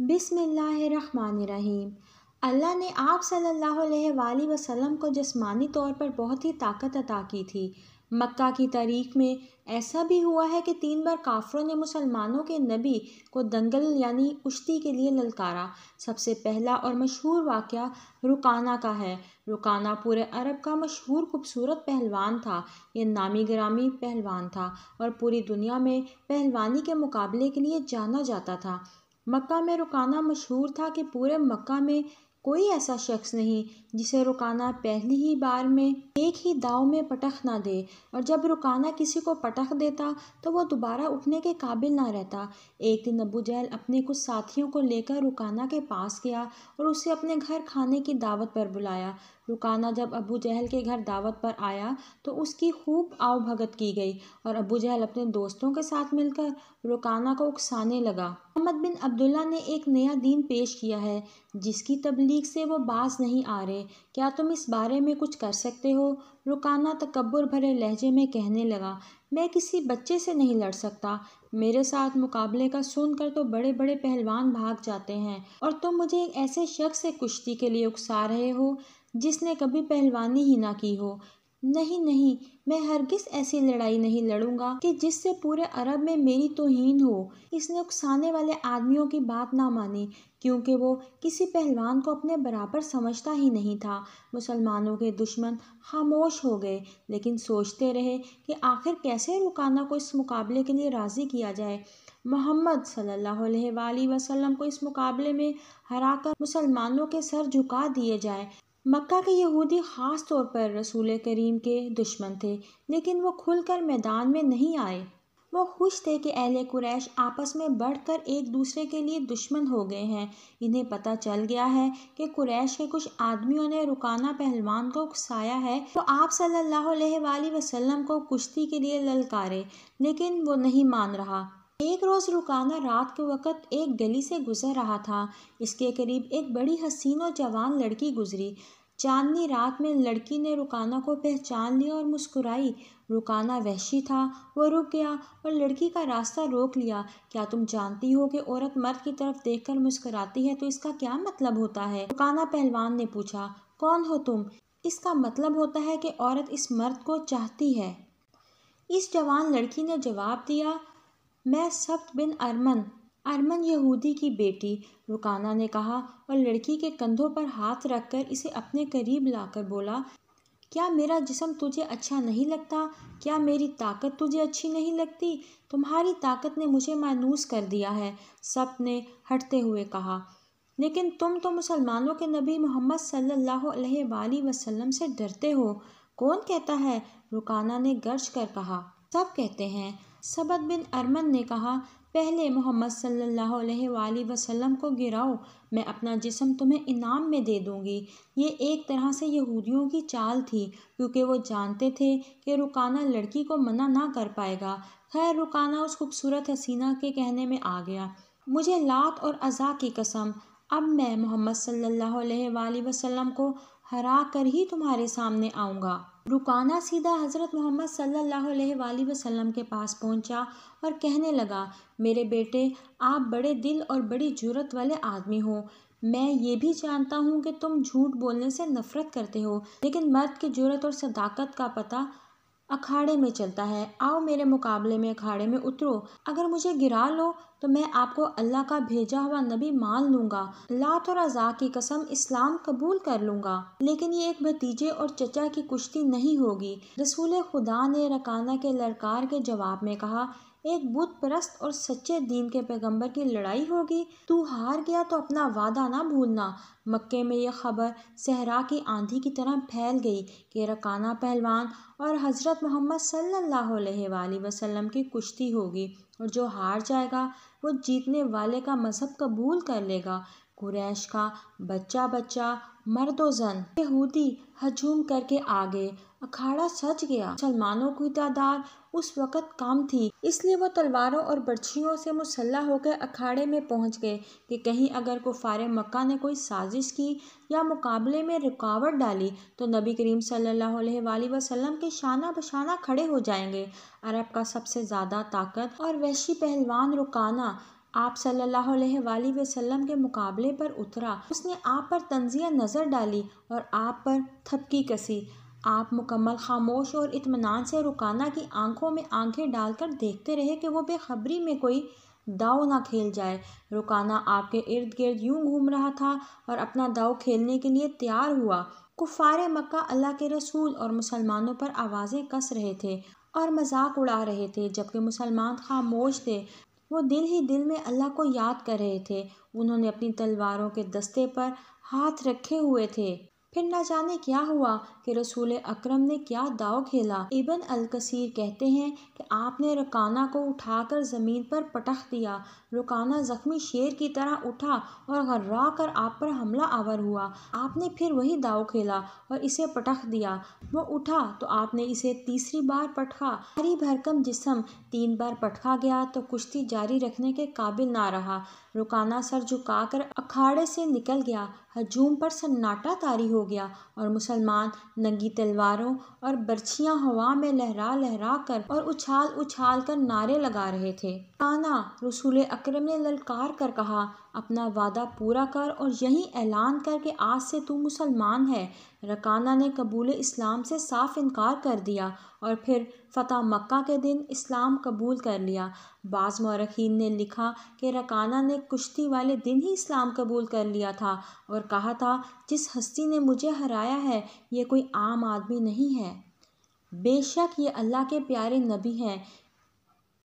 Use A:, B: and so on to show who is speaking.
A: बिसमीम अल्लाह ने आप सल्लल्लाहु अलैहि वसल्लम को जिस्मानी तौर पर बहुत ही ताकत अता की थी मक्का की तारीख में ऐसा भी हुआ है कि तीन बार काफरों ने मुसलमानों के नबी को दंगल यानी कुश्ती के लिए ललकारा सबसे पहला और मशहूर वाक़ रुकाना का है रुकाना पूरे अरब का मशहूर खूबसूरत पहलवान था ये नामी ग्रामी पहलवान था और पूरी दुनिया में पहलवानी के मुकाबले के लिए जाना जाता था मक्का में रुकाना मशहूर था कि पूरे मक्का में कोई ऐसा शख्स नहीं जिसे रुकाना पहली ही बार में एक ही दाव में पटख ना दे और जब रुकाना किसी को पटख देता तो वो दोबारा उठने के काबिल ना रहता एक दिन अबू जहल अपने कुछ साथियों को लेकर रुकाना के पास गया और उसे अपने घर खाने की दावत पर बुलाया रुकाना जब अबू जहल के घर दावत पर आया तो उसकी खूब आव भगत की गई और अबू जहल अपने दोस्तों के साथ मिलकर रुकाना को उकसाने लगा मोहम्मद बिन अब्दुल्ला ने एक नया दीन पेश किया है जिसकी तबलीग वीक से वो बाज नहीं आ रहे क्या तुम इस बारे में कुछ कर सकते हो रुकाना तकबर भरे लहजे में कहने लगा मैं किसी बच्चे से नहीं लड़ सकता मेरे साथ मुकाबले का सुनकर तो बड़े बड़े पहलवान भाग जाते हैं और तुम तो मुझे एक ऐसे शख्स से कुश्ती के लिए उकसा रहे हो जिसने कभी पहलवानी ही ना की हो नहीं नहीं मैं हरगिज ऐसी लड़ाई नहीं लड़ूंगा कि जिससे पूरे अरब में मेरी तोहन हो इसने उकसाने वाले आदमियों की बात ना मानी क्योंकि वो किसी पहलवान को अपने बराबर समझता ही नहीं था मुसलमानों के दुश्मन खामोश हो गए लेकिन सोचते रहे कि आखिर कैसे रुकाना को इस मुकाबले के लिए राज़ी किया जाए मोहम्मद सल्ला वसलम को इस मुकाबले में हरा मुसलमानों के सर झुका दिए जाए मक्का के यहूदी ख़ास तौर पर रसूल करीम के दुश्मन थे लेकिन वो खुलकर मैदान में नहीं आए वो खुश थे कि अहल कुरैश आपस में बढ़कर एक दूसरे के लिए दुश्मन हो गए हैं इन्हें पता चल गया है कि कुरैश के कुछ आदमियों ने रुकाना पहलवान को उकसाया है तो आप सल्लल्लाहु अलैहि वसल्लम को कुश्ती के लिए ललकारे लेकिन वो नहीं मान रहा एक रोज़ रुकाना रात के वक़्त एक गली से गुजर रहा था इसके करीब एक बड़ी हसीन और जवान लड़की गुजरी चांदनी रात में लड़की ने रुकाना को पहचान लिया और मुस्कुराई रुकाना वहशी था वह रुक गया और लड़की का रास्ता रोक लिया क्या तुम जानती हो कि औरत मर्द की तरफ देखकर मुस्कुराती है तो इसका क्या मतलब होता है रुकाना पहलवान ने पूछा कौन हो तुम इसका मतलब होता है कि औरत इस मर्द को चाहती है इस जवान लड़की ने जवाब दिया मैं सफ्त बिन अरमन अरमन यहूदी की बेटी रुकाना ने कहा और लड़की के कंधों पर हाथ रखकर इसे अपने करीब लाकर बोला क्या मेरा जिसम तुझे अच्छा नहीं लगता क्या मेरी ताकत तुझे अच्छी नहीं लगती तुम्हारी ताकत ने मुझे मानूस कर दिया है सप ने हटते हुए कहा लेकिन तुम तो मुसलमानों के नबी मोहम्मद सल्लल्लाहु अलैहि वसल्लम से डरते हो कौन कहता है रुकाना ने गर्ज कर कहा सब कहते हैं सबद बिन अरमन ने कहा पहले मोहम्मद सल्ला अलैहि को गिराओ मैं अपना जिसम तुम्हें इनाम में दे दूँगी ये एक तरह से यहूदियों की चाल थी क्योंकि वो जानते थे कि रुकाना लड़की को मना ना कर पाएगा खैर रुकाना उस खूबसूरत हसीना के कहने में आ गया मुझे लात और अज़ा की कसम अब मैं मोहम्मद सल्ला अलैहि को हरा कर ही तुम्हारे सामने आऊँगा रुकाना सीधा हज़रत मोहम्मद सल्लल्लाहु अलैहि वसल्लम के पास पहुंचा और कहने लगा मेरे बेटे आप बड़े दिल और बड़ी जुरत वाले आदमी हो मैं ये भी जानता हूं कि तुम झूठ बोलने से नफ़रत करते हो लेकिन मर्द की जुरत और सदाकत का पता अखाड़े में चलता है आओ मेरे मुकाबले में अखाड़े में उतरो अगर मुझे गिरा लो तो मैं आपको अल्लाह का भेजा हुआ नबी मान लूंगा लात और अजा की कसम इस्लाम कबूल कर लूँगा लेकिन ये एक भतीजे और चचा की कुश्ती नहीं होगी रसूल खुदा ने रकाना के लड़कार के जवाब में कहा एक बुत परस्त और सच्चे दीन के पैगंबर की लड़ाई होगी तू हार गया तो अपना वादा ना भूलना मक्के में यह खबर सहरा की आंधी की तरह फैल गई कि रकाना पहलवान और हज़रत मोहम्मद सल्लल्लाहु अलैहि वसल्लम की कुश्ती होगी और जो हार जाएगा वो जीतने वाले का मज़हब कबूल कर लेगा कुरैश का बच्चा बच्चा मर्दोजन यहूदी हजूम करके आगे अखाड़ा सज गया मुसलमानों की तादाद उस वक़्त कम थी इसलिए वो तलवारों और बर्छियों से मुसल्ला होकर अखाड़े में पहुंच गए कि कहीं अगर कुफार मक्का ने कोई साजिश की या मुकाबले में रुकावट डाली तो नबी करीम सल्लल्लाहु अलैहि वसल्लम के शाना बशाना खड़े हो जाएंगे अरब का सबसे ज़्यादा ताकत और वैशी पहलवान रुकाना आप सल्लल्लाहु अलैहि वसल्लम के मुकाबले पर उतरा उसने आप पर तंजिया नज़र डाली और आप पर थपकी कसी आप मुकम्मल खामोश और इतमान से रुकाना की आंखों में आंखें डालकर देखते रहे कि वो बेखबरी में कोई दाव ना खेल जाए रुकाना आपके इर्द गिर्द यूं घूम रहा था और अपना दाव खेलने के लिए तैयार हुआ कुफार मक्का अल्लाह के रसूल और मुसलमानों पर आवाज़ें कस रहे थे और मजाक उड़ा रहे थे जबकि मुसलमान खामोश थे वो दिल ही दिल में अल्लाह को याद कर रहे थे उन्होंने अपनी तलवारों के दस्ते पर हाथ रखे हुए थे फिर ना जाने क्या हुआ कि रसूल अकरम ने क्या दाव खेला इबन कसीर कहते हैं कि आपने रुकाना को उठाकर ज़मीन पर पटख दिया रुकाना ज़ख्मी शेर की तरह उठा और गर्रा कर आप पर हमला आवर हुआ आपने फिर वही दाव खेला और इसे पटख दिया वो उठा तो आपने इसे तीसरी बार पटखा हरी भरकम जिसम तीन बार पटखा गया तो कुश्ती जारी रखने के काबिल ना रहा रुकाना सर कर अखाड़े से निकल गया हजूम पर सन्नाटा तारी हो गया और मुसलमान नंगी तलवारों और बर्छियां हवा में लहरा लहरा कर और उछाल उछाल कर नारे लगा रहे थे ताना रसूल अक्रम ने ललकार कर कहा अपना वादा पूरा कर और यही ऐलान कर कि आज से तू मुसलमान है रकाना ने कबूल इस्लाम से साफ इनकार कर दिया और फिर फ़तह मक्का के दिन इस्लाम कबूल कर लिया बाज़ मौरखीन ने लिखा कि रकाना ने कुश्ती वाले दिन ही इस्लाम कबूल कर लिया था और कहा था जिस हस्ती ने मुझे हराया है ये कोई आम आदमी नहीं है बेशक ये अल्लाह के प्यारे नबी हैं